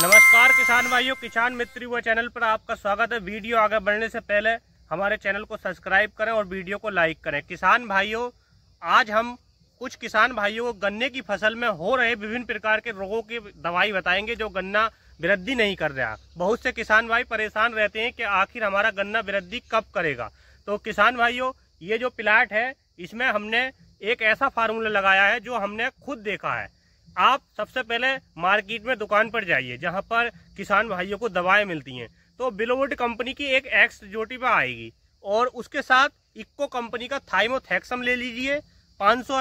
नमस्कार किसान भाइयों किसान मित्र हुआ चैनल पर आपका स्वागत है वीडियो आगे बढ़ने से पहले हमारे चैनल को सब्सक्राइब करें और वीडियो को लाइक करें किसान भाइयों आज हम कुछ किसान भाइयों को गन्ने की फसल में हो रहे विभिन्न प्रकार के रोगों की दवाई बताएंगे जो गन्ना वृद्धि नहीं कर रहा बहुत से किसान भाई परेशान रहते हैं कि आखिर हमारा गन्ना वृद्धि कब करेगा तो किसान भाइयों ये जो प्लाट है इसमें हमने एक ऐसा फार्मूला लगाया है जो हमने खुद देखा है आप सबसे पहले मार्केट में दुकान पर जाइए जहाँ पर किसान भाइयों को दवाएं मिलती हैं तो बिलोवुड कंपनी की एक एक्स पर आएगी और उसके साथ इक्को कंपनी का थैक्सम ले लीजिए 500 सौ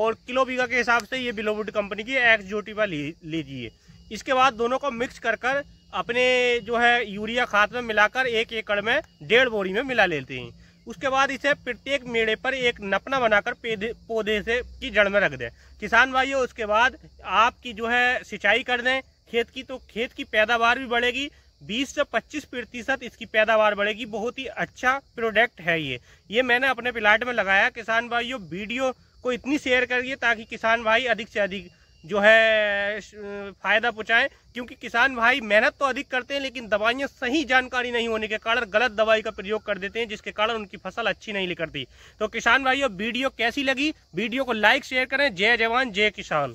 और किलो बीघा के हिसाब से ये बिलोवुड कंपनी की एक्स पर लीजिए इसके बाद दोनों को मिक्स कर कर अपने जो है यूरिया खाद में मिलाकर एक एकड़ में डेढ़ बोरी में मिला लेते हैं उसके बाद इसे प्रत्येक मेड़े पर एक नपना बनाकर पौधे से की जड़ में रख दें किसान भाइयों उसके बाद आपकी जो है सिंचाई कर दें खेत की तो खेत की पैदावार भी बढ़ेगी 20 से 25 प्रतिशत इसकी पैदावार बढ़ेगी बहुत ही अच्छा प्रोडक्ट है ये ये मैंने अपने प्लाट में लगाया किसान भाइयों वीडियो को इतनी शेयर करिए ताकि किसान भाई अधिक से अधिक जो है फ़ायदा पहुँचाएं क्योंकि किसान भाई मेहनत तो अधिक करते हैं लेकिन दवाइयाँ सही जानकारी नहीं होने के कारण गलत दवाई का प्रयोग कर देते हैं जिसके कारण उनकी फसल अच्छी नहीं निकलती तो किसान भाई वीडियो कैसी लगी वीडियो को लाइक शेयर करें जय जवान जय किसान